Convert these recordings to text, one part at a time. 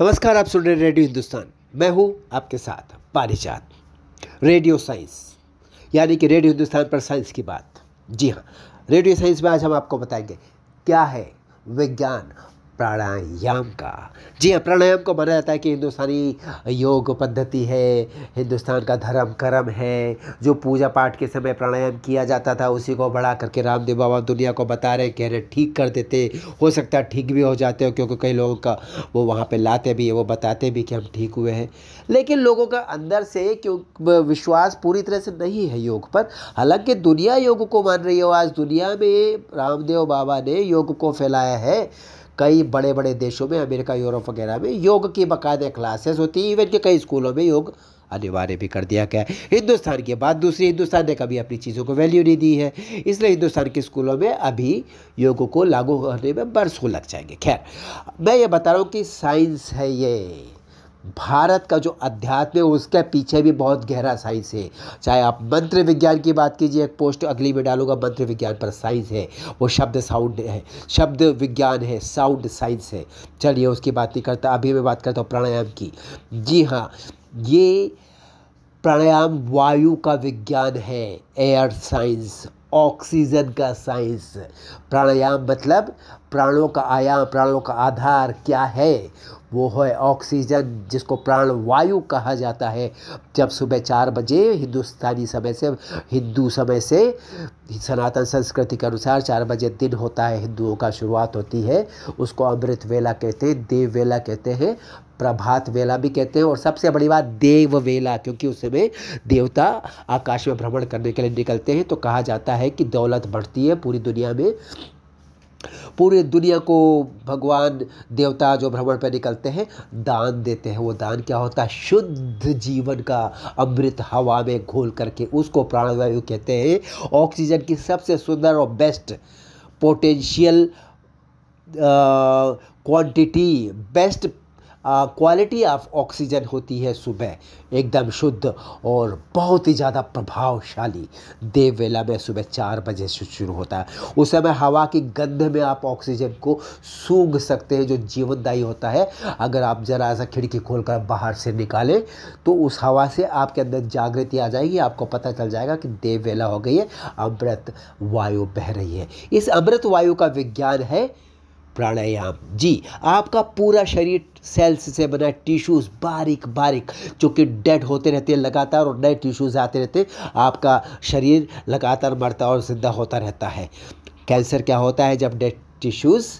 नमस्कार आप सुन रहे हैं रेडियो हिंदुस्तान मैं हूं आपके साथ पारिजात रेडियो साइंस यानी कि रेडियो हिंदुस्तान पर साइंस की बात जी हाँ रेडियो साइंस में आज हम आपको बताएंगे क्या है विज्ञान प्राणायाम का जी हाँ प्राणायाम को माना जाता है कि हिंदुस्तानी योग पद्धति है हिंदुस्तान का धर्म कर्म है जो पूजा पाठ के समय प्राणायाम किया जाता था उसी को बढ़ा करके रामदेव बाबा दुनिया को बता रहे कह रहे ठीक कर देते हो सकता है ठीक भी हो जाते हो क्योंकि कई लोगों का वो वहाँ पर लाते भी है वो बताते भी कि हम ठीक हुए हैं लेकिन लोगों का अंदर से क्यों विश्वास पूरी तरह से नहीं है योग पर हालांकि दुनिया योग को मान रही है आज दुनिया में रामदेव बाबा ने योग को फैलाया है कई बड़े बड़े देशों में अमेरिका यूरोप वगैरह में योग की बाकायदे क्लासेस होती है इवन के कई स्कूलों में योग अनिवार्य भी कर दिया गया है हिंदुस्तान के बाद दूसरी हिंदुस्तान ने कभी अपनी चीज़ों को वैल्यू नहीं दी है इसलिए हिंदुस्तान के स्कूलों में अभी योग को लागू करने में बरसों लग जाएंगे खैर मैं ये बता रहा हूँ कि साइंस है ये भारत का जो अध्यात्म है उसके पीछे भी बहुत गहरा साइंस है चाहे आप मंत्र विज्ञान की बात कीजिए एक पोस्ट अगली में डालूंगा मंत्र विज्ञान पर साइंस है वो शब्द साउंड है शब्द विज्ञान है साउंड साइंस है चलिए उसकी बात नहीं करता अभी मैं बात करता हूँ प्राणायाम की जी हाँ ये प्राणायाम वायु का विज्ञान है एयर साइंस ऑक्सीजन का साइंस प्राणायाम मतलब प्राणों का आयाम प्राणों का आधार क्या है वो है ऑक्सीजन जिसको प्राण वायु कहा जाता है जब सुबह चार बजे हिंदुस्तानी समय से हिंदू समय से सनातन संस्कृति के अनुसार चार बजे दिन होता है हिंदुओं का शुरुआत होती है उसको अमृत वेला कहते हैं देव वेला कहते हैं प्रभात वेला भी कहते हैं और सबसे बड़ी बात देव वेला क्योंकि उस समय देवता आकाश में भ्रमण करने के लिए निकलते हैं तो कहा जाता है कि दौलत बढ़ती है पूरी दुनिया में पूरी दुनिया को भगवान देवता जो भ्रमण पर निकलते हैं दान देते हैं वो दान क्या होता है शुद्ध जीवन का अमृत हवा में घोल करके उसको प्राणवायु कहते हैं ऑक्सीजन की सबसे सुंदर और best potential quantity best quality of oxygen होती है सुबह एकदम शुद्ध और बहुत ही ज़्यादा प्रभावशाली देव वेला में सुबह चार बजे से शुरू होता है उस समय हवा की गंध में आप ऑक्सीजन को सूंघ सकते हैं जो जीवनदायी होता है अगर आप ज़रा सा खिड़की खोलकर बाहर से निकालें तो उस हवा से आपके अंदर जागृति आ जाएगी आपको पता चल जाएगा कि देव वेला हो गई है अमृत वायु बह रही है इस अमृत वायु का विज्ञान है प्राणायाम जी आपका पूरा शरीर सेल्स से बना टिश्यूज़ बारीक बारीक जो कि डेड होते रहते हैं लगातार और नए टिश्यूज़ आते रहते आपका शरीर लगातार मरता और ज़िंदा होता रहता है कैंसर क्या होता है जब डेड टिश्यूज़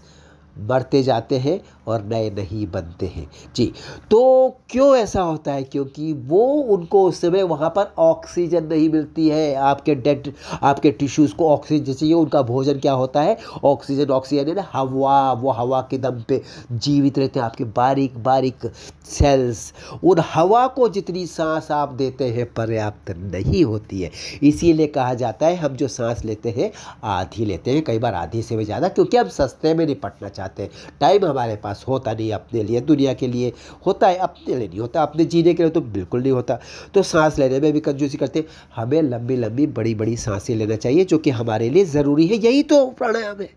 बढ़ते जाते हैं और नए नहीं बनते हैं जी तो क्यों ऐसा होता है क्योंकि वो उनको उस समय वहाँ पर ऑक्सीजन नहीं मिलती है आपके डेड आपके टिश्यूज़ को ऑक्सीजन चाहिए उनका भोजन क्या होता है ऑक्सीजन ऑक्सीजन है हवा वो हवा के दम पे जीवित रहते हैं आपके बारीक बारीक सेल्स उन हवा को जितनी सांस आप देते हैं पर्याप्त नहीं होती है इसीलिए कहा जाता है हम जो सांस लेते हैं आधी लेते हैं कई बार आधी से भी ज़्यादा क्योंकि हम सस्ते में निपटना चाहते चाहते टाइम हमारे पास होता नहीं अपने लिए दुनिया के लिए होता है अपने लिए नहीं होता अपने जीने के लिए तो बिल्कुल नहीं होता तो सांस लेने में भी कंजूसी करते हमें लंबी लंबी बड़ी बड़ी सांसें लेना चाहिए जो कि हमारे लिए ज़रूरी है यही तो प्राणायाम है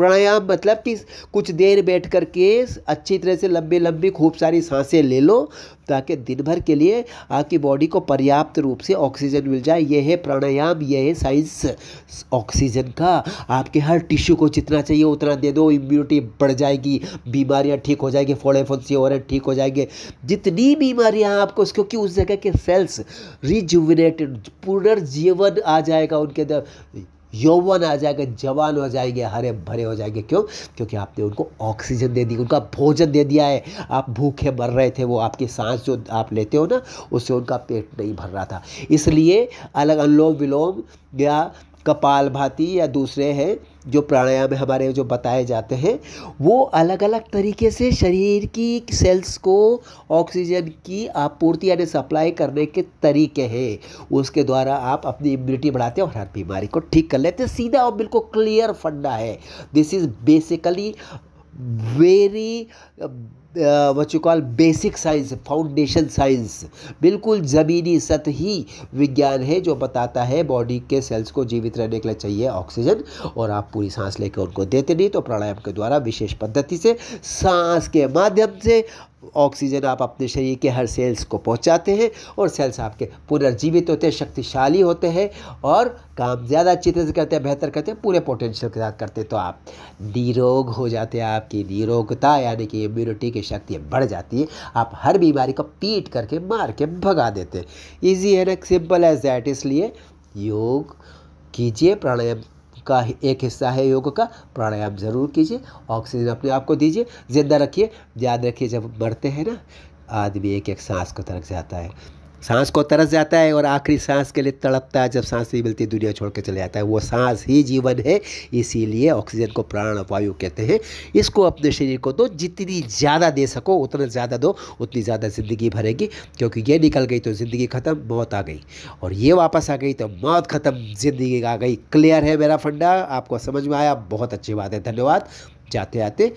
प्राणायाम मतलब कि कुछ देर बैठ कर के अच्छी तरह से लंबी लंबी खूब सारी सांसें ले लो ताकि दिन भर के लिए आपकी बॉडी को पर्याप्त रूप से ऑक्सीजन मिल जाए यह है प्राणायाम यह है साइंस ऑक्सीजन का आपके हर टिश्यू को जितना चाहिए उतना दे दो इम्यूनिटी बढ़ जाएगी बीमारियाँ ठीक हो जाएगी फोड़े फुंसी और ठीक हो जाएंगे जितनी बीमारियाँ आपको क्योंकि उस जगह के सेल्स रिजुविनेटेड पुनर्जीवन आ जाएगा उनके अंदर यौवन आ जाएगा जवान हो जाएंगे हरे भरे हो जाएंगे क्यों क्योंकि आपने उनको ऑक्सीजन दे दी उनका भोजन दे दिया है आप भूखे मर रहे थे वो आपकी सांस जो आप लेते हो ना उससे उनका पेट नहीं भर रहा था इसलिए अलग अनुलोम विलोम या कपाल भाती या दूसरे हैं जो प्राणायाम हमारे जो बताए जाते हैं वो अलग अलग तरीके से शरीर की सेल्स को ऑक्सीजन की आपूर्ति यानी सप्लाई करने के तरीके हैं उसके द्वारा आप अपनी इम्यूनिटी बढ़ाते हैं और हर बीमारी को ठीक कर लेते हैं सीधा और बिल्कुल क्लियर फंडा है this is basically very which call basic science foundation science बिल्कुल ज़मीनी सतही विज्ञान है जो बताता है बॉडी के सेल्स को जीवित रहने के लिए चाहिए ऑक्सीजन और आप पूरी सांस लेकर उनको देते नहीं तो प्राणायाम के द्वारा विशेष पद्धति से सांस के माध्यम से ऑक्सीजन आप अपने शरीर के हर सेल्स को पहुंचाते हैं और सेल्स आपके पुनर्जीवित होते हैं शक्तिशाली होते हैं और काम ज़्यादा अच्छी तरह से करते हैं बेहतर करते हैं पूरे पोटेंशियल के साथ करते हैं तो आप निरोग हो जाते हैं आपकी निरोगता यानी कि इम्यूनिटी के की शक्ति बढ़ जाती है आप हर बीमारी को पीट करके मार के भगा देते हैं ईजी है ना सिंपल एज दैट इसलिए योग कीजिए प्राणायाम का एक हिस्सा है योग का प्राणायाम जरूर कीजिए ऑक्सीजन अपने आप को दीजिए ज़िंदा रखिए याद रखिए जब मरते हैं ना आदमी एक एक सांस को तरक जाता है सांस को तरस जाता है और आखिरी सांस के लिए तड़पता है जब सांस नहीं मिलती दुनिया छोड़ के चले जाता है वो सांस ही जीवन है इसीलिए ऑक्सीजन को प्राण वायु कहते हैं इसको अपने शरीर को दो तो जितनी ज़्यादा दे सको उतना ज़्यादा दो उतनी ज़्यादा ज़िंदगी भरेगी क्योंकि ये निकल गई तो ज़िंदगी ख़त्म मौत आ गई और ये वापस आ गई तो मौत ख़त्म ज़िंदगी आ गई क्लियर है मेरा फंडा आपको समझ में आया बहुत अच्छी बात है धन्यवाद जाते आते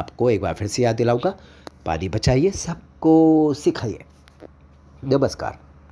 आपको एक बार फिर से याद दिलाऊंगा पानी बचाइए सबको सिखाइए नमस्कार